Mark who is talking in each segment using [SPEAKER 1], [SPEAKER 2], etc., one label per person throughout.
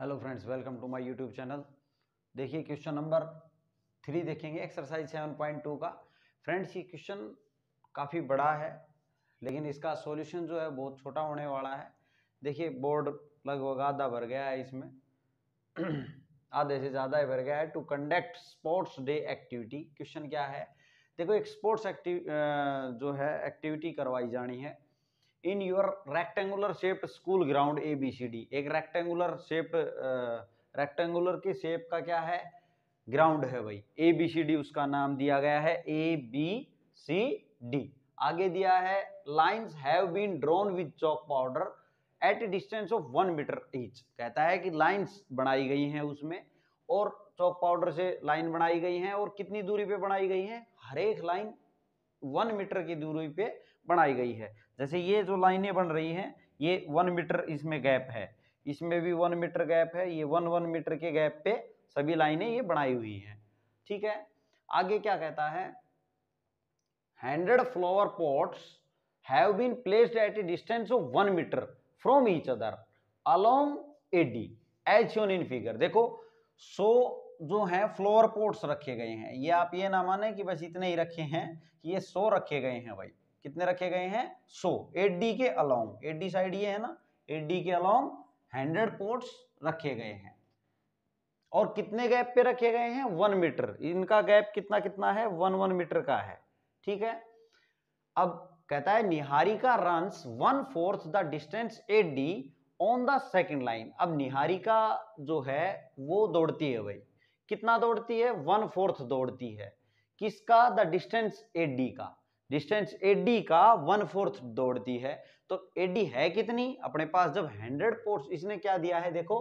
[SPEAKER 1] hello friends welcome to my YouTube channel देखिए question number three देखेंगे exercise seven point two का friends ये question काफ़ी बड़ा है लेकिन इसका सॉल्यूशन जो है बहुत छोटा होने वाला है देखिए बोर्ड लगभग आधा भर गया है इसमें आधे से ज़्यादा ही भर गया है to conduct sports day activity question क्या है देखो एक स्पोर्ट्स एक्टिव जो है एक्टिविटी करवाई जानी है in your rectangular shaped school ground A B C D एक रेक्टेंगुलर शेप रेक्टेंगुलर के शेप का क्या है ग्राउंड है भाई ए बी सी डी उसका नाम दिया गया है ए बी सी डी आगे दिया है lines have been drawn with chalk powder at distance of one metre each कहता है कि लाइंस बनाई गई हैं उसमें और चौक पाउडर से लाइन बनाई गई हैं और कितनी दूरी पे बनाई गई हैं हर एक लाइन वन मीटर की दूरी पे बनाई गई है जैसे ये जो लाइनें बन रही हैं ये वन मीटर इसमें गैप है इसमें भी वन मीटर गैप है ये वन वन मीटर के गैप पे सभी लाइनें ये बनाई हुई हैं ठीक है आगे क्या कहता है hundred flower pots have been placed at a distance of one metre from each other along A D as shown in figure देखो सो जो है फ्लोर पोर्ट्स रखे गए हैं ये आप ये ना माने कि बस इतने ही रखे हैं कि ये सो रखे गए हैं भाई कितने रखे गए हैं सो एट डी के अलोंग एट डी साइड ये है ना एट डी के अलोंग हंड्रेड पोर्ट्स रखे गए हैं और कितने गैप पे रखे गए हैं वन मीटर इनका गैप कितना कितना है वन वन मीटर का है ठीक है अब कहता है Niharika run one fourth the distance at D on the second line अब निहारिका जो है वो दौड़ती है भाई कितना दौड़ती है वन फोर्थ दौड़ती है किसका द डिस्टेंस एट डी का distance A D one fourth दौड़ दी है तो एडी है कितनी अपने पास जब हंड्रेड पोर्ट्स इसने क्या दिया है देखो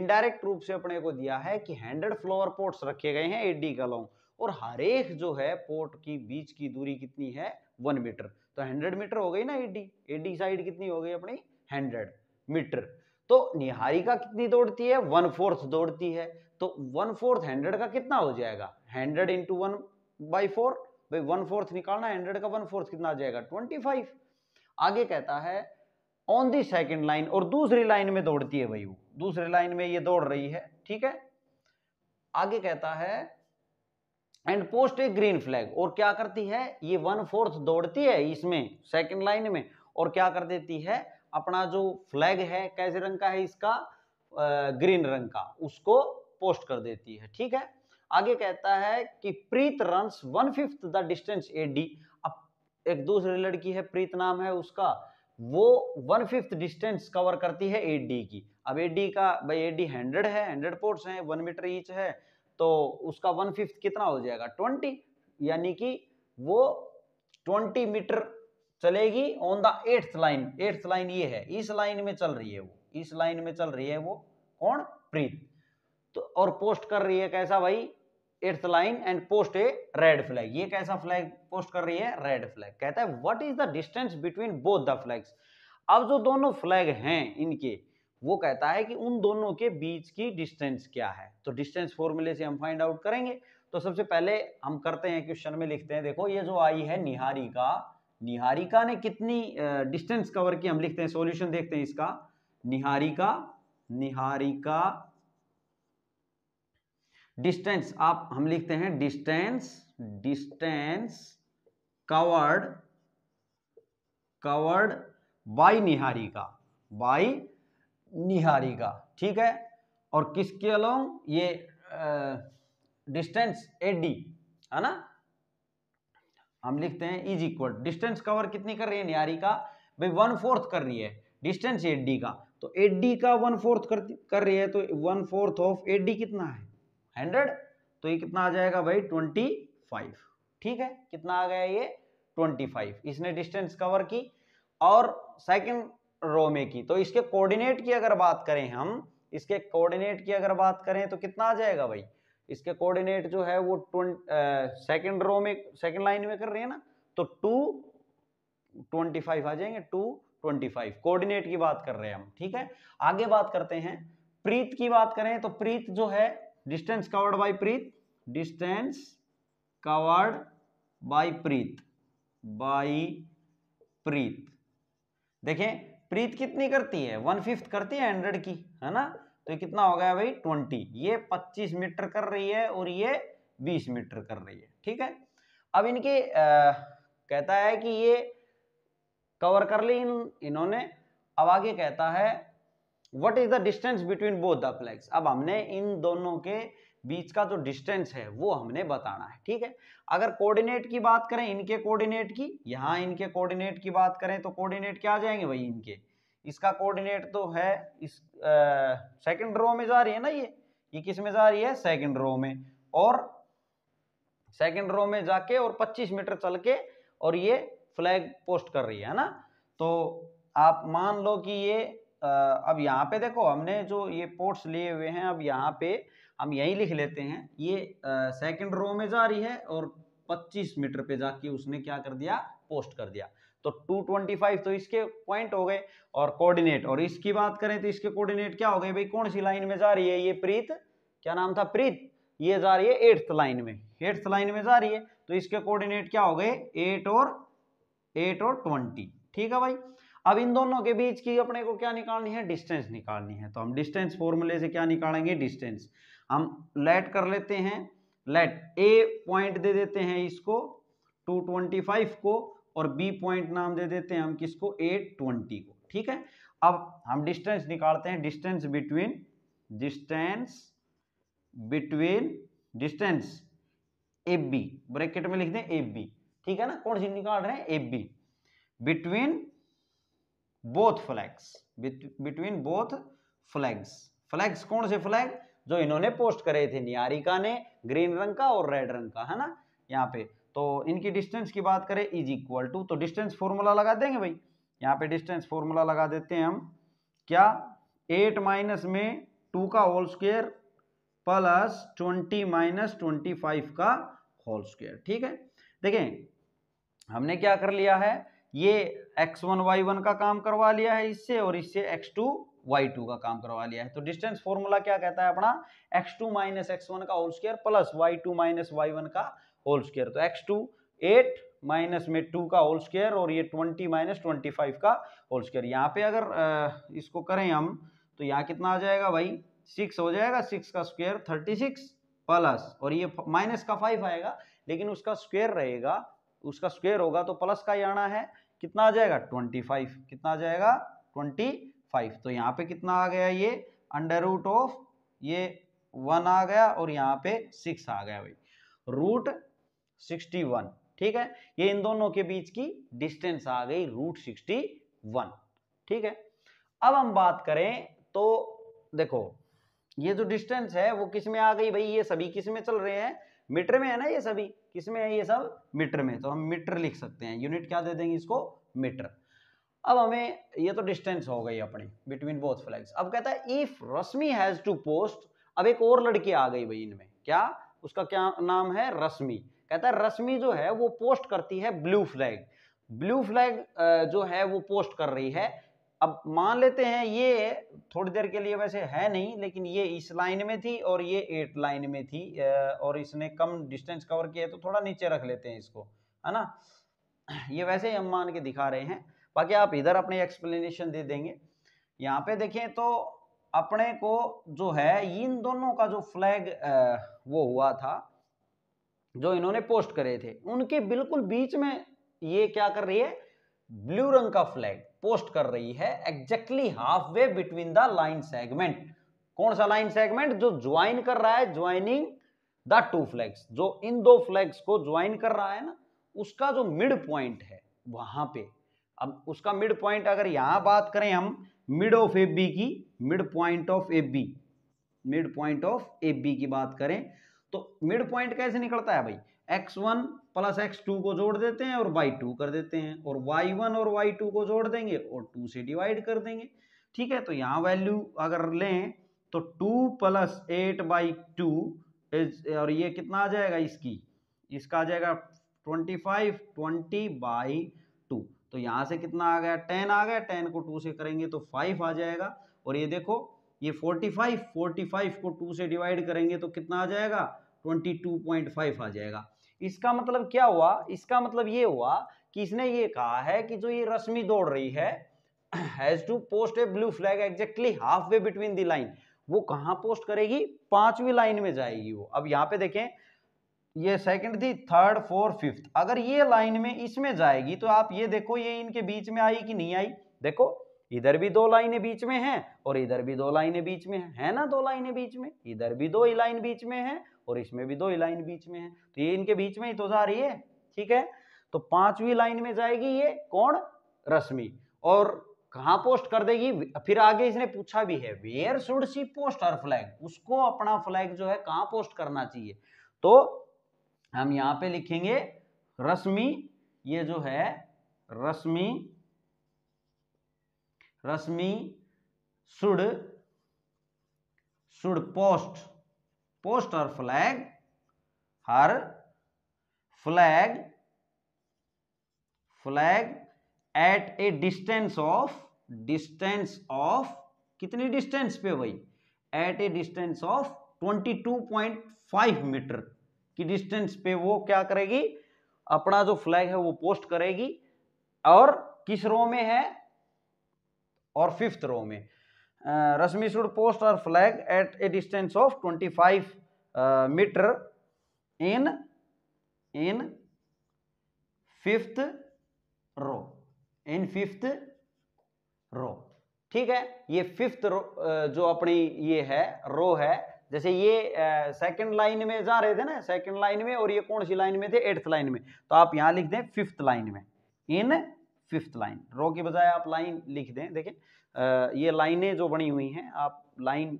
[SPEAKER 1] इनडायरेक्ट रूप से अपने को दिया है कि हंड्रेड फ्लोअर पोर्ट्स रखे गए हैं एडी का लॉन्ग और हर एक जो है पोर्ट की बीच की दूरी कितनी है वन मीटर तो हंड्रेड मीटर हो गई ना एडी एडी साइड कितनी हो गई अपनी हंड्रेड मीटर तो निहारिका कितनी दौड़ती है वन फोर्थ दौड़ती है तो वन फोर्थ हंड्रेड का कितना हो जाएगा hundred into one by four भाई वन फोर्थ निकालना हंड्रेड का वन फोर्थ कितना आ जाएगा ट्वेंटी फाइव आगे कहता है ऑन दी सेकेंड लाइन और दूसरी लाइन में दौड़ती है भाई वो दूसरी लाइन में ये दौड़ रही है ठीक है आगे कहता है and post a green flag और क्या करती है ये वन फोर्थ दौड़ती है इसमें सेकेंड लाइन में और क्या कर देती है अपना जो फ्लैग है कैसे रंग का है इसका ग्रीन रंग का उसको पोस्ट कर देती है ठीक है आगे कहता है कि Preet run one fifth the distance A D अब एक दूसरी लड़की है प्रीत नाम है उसका वो वन फिफ्थ डिस्टेंस कवर करती है ए डी की अब ए डी का भाई ए डी हंड्रेड है हंड्रेड पोर्ट्स हैं वन मीटर ईच है तो उसका वन फिफ्थ कितना हो जाएगा ट्वेंटी यानी कि वो ट्वेंटी मीटर चलेगी on the eighth line eighth line ये है इस लाइन में चल रही है वो इस लाइन में चल रही है वो कौन प्रीत तो और पोस्ट कर रही है कैसा भाई it's line and post a red flag ये कैसा फ्लैग पोस्ट कर रही है रेड फ्लैग कहता है what is the distance between both the flags अब जो दोनों फ्लैग हैं इनके वो कहता है कि उन दोनों के बीच की डिस्टेंस क्या है तो डिस्टेंस फॉर्मूले से हम फाइंड आउट करेंगे तो सबसे पहले हम करते हैं क्वेश्चन में लिखते हैं देखो ये जो आई है निहारिका निहारिका ने कितनी डिस्टेंस कवर की हम लिखते हैं सॉल्यूशन देखते हैं इसका निहारिका निहारिका डिस्टेंस आप हम लिखते हैं distance distance covered covered by Niharika by Niharika ठीक है और किसके अलोंग ये डिस्टेंस ए डी है ना हम लिखते हैं इज इक्वल डिस्टेंस कवर कितनी कर रही है निहारिका भाई वन फोर्थ कर रही है डिस्टेंस एट डी का तो एट डी का वन फोर्थ कर, कर रही है तो one fourth of A D कितना है हंड्रेड तो ये कितना आ जाएगा भाई ट्वेंटी फाइव ठीक है कितना आ गया ये ट्वेंटी फाइव इसने डिस्टेंस कवर की और सेकेंड रो में की तो इसके कोऑर्डिनेट की अगर बात करें हम इसके कोऑर्डिनेट की अगर बात करें तो कितना आ जाएगा भाई इसके कोऑर्डिनेट जो है वो ट्वेंट सेकेंड रो में सेकेंड लाइन में कर रहे हैं ना तो टू ट्वेंटी फाइव आ जाएंगे टू ट्वेंटी फाइव कोऑर्डिनेट की बात कर रहे हैं हम ठीक है आगे बात करते हैं प्रीत की बात करें तो प्रीत जो है distance covered by Preet distance covered by Preet by Preet देखें प्रीत कितनी करती है वन फिफ्थ करती है हंड्रेड की है ना तो कितना हो गया भाई ट्वेंटी ये पच्चीस मीटर कर रही है और ये बीस मीटर कर रही है ठीक है अब इनके आ, कहता है कि ये कवर कर ली इन इन्होंने अब आगे कहता है what is the distance between both the flags अब हमने इन दोनों के बीच का जो डिस्टेंस है वो हमने बताना है ठीक है अगर कोऑर्डिनेट की बात करें इनके कोऑर्डिनेट की यहाँ इनके कोऑर्डिनेट की बात करें तो कोऑर्डिनेट क्या आ जाएंगे भाई इनके इसका कोऑर्डिनेट तो है इस सेकंड रो में जा रही है ना ये ये किस में जा रही है सेकंड रो में और सेकंड रो में जाके और 25 मीटर चल के और ये फ्लैग पोस्ट कर रही है ना तो आप मान लो कि ये अब यहाँ पे देखो हमने जो ये पोर्ट्स लिए हुए हैं अब यहाँ पे हम यही लिख लेते हैं ये सेकंड रो में जा रही है और 25 मीटर पे जाके उसने क्या कर दिया पोस्ट कर दिया तो 225 तो इसके पॉइंट हो गए और कोऑर्डिनेट और इसकी बात करें तो इसके कोऑर्डिनेट क्या हो गए भाई कौन सी लाइन में जा रही है ये प्रीत क्या नाम था प्रीत ये जा रही है एट्थ लाइन में एट्थ लाइन में जा रही है तो इसके कोऑर्डिनेट क्या हो गए एट और एट और ट्वेंटी ठीक है भाई अब इन दोनों के बीच की अपने को क्या निकालनी है डिस्टेंस निकालनी है तो हम डिस्टेंस फॉर्मूले से क्या निकालेंगे डिस्टेंस हम लेट कर लेते हैं लेट ए पॉइंट दे देते हैं इसको 225 को और बी पॉइंट नाम दे देते हैं हम किसको ए ट्वेंटी को ठीक है अब हम डिस्टेंस निकालते हैं distance between distance between distance A B bracket में लिख दें ए बी ठीक है ना कौन सी निकाल रहे हैं A B between both flags between both flags flags कौन से फ्लैग जो इन्होंने पोस्ट करे थे नियारिका ने ग्रीन रंग का और रेड रंग का है ना यहाँ पे तो इनकी डिस्टेंस की बात करें इज इक्वल टू तो डिस्टेंस फॉर्मूला लगा देंगे भाई यहाँ पे डिस्टेंस फॉर्मूला लगा देते हैं हम क्या एट माइनस में टू का whole square plus twenty minus twenty five का होल स्क्वेयर ठीक है देखें हमने क्या कर लिया है ये एक्स वन वाई वन का काम करवा लिया है इससे और इससे एक्स टू वाई टू का काम करवा लिया है तो डिस्टेंस फॉर्मूला क्या कहता है अपना x two minus x one का whole square plus y two minus y one का होल स्केयर तो एक्स टू एट माइनस में टू का होल स्केयर और ये ट्वेंटी माइनस ट्वेंटी फाइव का होल स्केयर यहाँ पे अगर इसको करें हम तो यहाँ कितना आ जाएगा भाई सिक्स हो जाएगा सिक्स का स्क्वेयर थर्टी सिक्स प्लस और ये माइनस का फाइव आएगा लेकिन उसका स्क्वेयर रहेगा उसका स्क्वेयर होगा तो प्लस का ही आना है कितना आ जाएगा 25 कितना आ जाएगा 25 तो यहाँ पे कितना आ गया ये अंडर रूट ऑफ ये वन आ गया और यहाँ पे सिक्स आ गया भाई रूट सिक्सटी वन ठीक है ये इन दोनों के बीच की डिस्टेंस आ गई रूट सिक्सटी वन ठीक है अब हम बात करें तो देखो ये जो डिस्टेंस है वो किस में आ गई भाई ये सभी किस में चल रहे हैं मीटर में है ना ये सभी किसमें है ये सब मीटर में तो हम मीटर लिख सकते हैं यूनिट क्या दे देंगे इसको मीटर अब हमें ये तो डिस्टेंस हो गई अपनी बिटवीन बोथ फ्लैग्स अब कहता है if Rashmi has to post अब एक और लड़की आ गई भाई इनमें क्या उसका क्या नाम है रश्मि कहता है रश्मि जो है वो पोस्ट करती है ब्लू फ्लैग ब्लू फ्लैग जो है वो पोस्ट कर रही है अब मान लेते हैं ये थोड़ी देर के लिए वैसे है नहीं लेकिन ये इस लाइन में थी और ये एट लाइन में थी और इसने कम डिस्टेंस कवर किया तो थोड़ा नीचे रख लेते हैं इसको है ना ये वैसे ही हम मान के दिखा रहे हैं बाकी आप इधर अपने एक्सप्लेनेशन दे देंगे यहाँ पे देखें तो अपने को जो है इन दोनों का जो फ्लैग वो हुआ था जो इन्होंने पोस्ट करे थे उनके बिल्कुल बीच में ये क्या कर रही है ब्लू रंग का फ्लैग पोस्ट कर रही है exactly half way between the line segment कौन सा लाइन सेगमेंट जो ज्वाइन कर रहा है ज्वाइनिंग द टू फ्लैग्स जो इन दो फ्लैग्स को ज्वाइन कर रहा है ना उसका जो मिड पॉइंट है वहां पे अब उसका मिड पॉइंट अगर यहां बात करें हम मिड ऑफ ए बी की mid point of A B mid point of A B की बात करें तो मिड पॉइंट कैसे निकलता है भाई x one plus x two को जोड़ देते हैं और y2 टू कर देते हैं और वाई वन और वाई टू को जोड़ देंगे और टू से डिवाइड कर देंगे ठीक है तो यहाँ वैल्यू अगर लें तो two plus eight by two is और ये कितना आ जाएगा इसकी इसका आ जाएगा twenty five twenty by two तो यहाँ से कितना आ गया टेन आ गया टेन को टू से करेंगे तो फाइव आ जाएगा और ये देखो ये फोर्टी फाइव फोर्टी फाइव को टू से डिवाइड करेंगे तो कितना आ जाएगा ट्वेंटी टू पॉइंट फाइव आ जाएगा इसका मतलब क्या हुआ इसका मतलब ये हुआ कि इसने ये कहा है कि जो ये रश्मि दौड़ रही है has to post a blue flag exactly half way between the line वो कहाँ पोस्ट करेगी पांचवी लाइन में जाएगी वो अब यहाँ पे देखें ये सेकंड थी थर्ड फोर्थ फिफ्थ अगर ये लाइन में इसमें जाएगी तो आप ये देखो ये इनके बीच में आई कि नहीं आई देखो इधर भी दो लाइनें बीच में हैं और इधर भी दो लाइनें बीच में हैं है ना दो लाइनें बीच में इधर भी दो लाइन बीच में है और इसमें भी दो ही लाइन बीच में है तो ये इनके बीच में ही तो जा रही है ठीक है तो पांचवी लाइन में जाएगी ये कौन रश्मि और कहा पोस्ट कर देगी फिर आगे इसने पूछा भी है where should she post her flag उसको अपना फ्लैग जो है कहाँ पोस्ट करना चाहिए तो हम यहां पे लिखेंगे रश्मि ये जो है Rashmi Rashmi should should post poster flag her flag flag at a distance of distance of कितनी डिस्टेंस पे भाई at a distance of 22.5 meter की डिस्टेंस पे वो क्या करेगी अपना जो फ्लैग है वो पोस्ट करेगी और किस रो में है और फिफ्थ रो में Rashmi should post her flag at a distance of 25 five meter in in fifth row in fifth row ठीक है ये फिफ्थ रो जो अपनी ये है रो है जैसे ये सेकंड लाइन में जा रहे थे ना सेकंड लाइन में और ये कौन सी लाइन में थे एट्थ लाइन में तो आप यहां लिख दें फिफ्थ लाइन में इन फिफ्थ लाइन रो के बजाय आप लाइन लिख दें देखें ये लाइनें जो बनी हुई हैं आप लाइन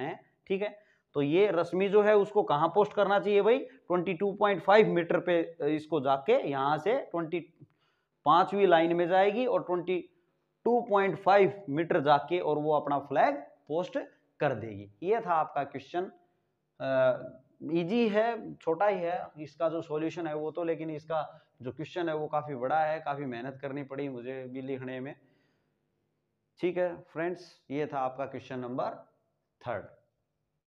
[SPEAKER 1] हैं ठीक है तो ये रश्मि जो है उसको कहाँ पोस्ट करना चाहिए भाई 22.5 मीटर पे इसको जाके यहाँ से ट्वेंटी पाँचवीं लाइन में जाएगी और 22.5 मीटर जाके और वो अपना फ्लैग पोस्ट कर देगी ये था आपका क्वेश्चन इजी है छोटा ही है इसका जो सॉल्यूशन है वो तो लेकिन इसका जो क्वेश्चन है वो काफ़ी बड़ा है काफ़ी मेहनत करनी पड़ी मुझे भी लिखने में ठीक है फ्रेंड्स ये था आपका क्वेश्चन नंबर थर्ड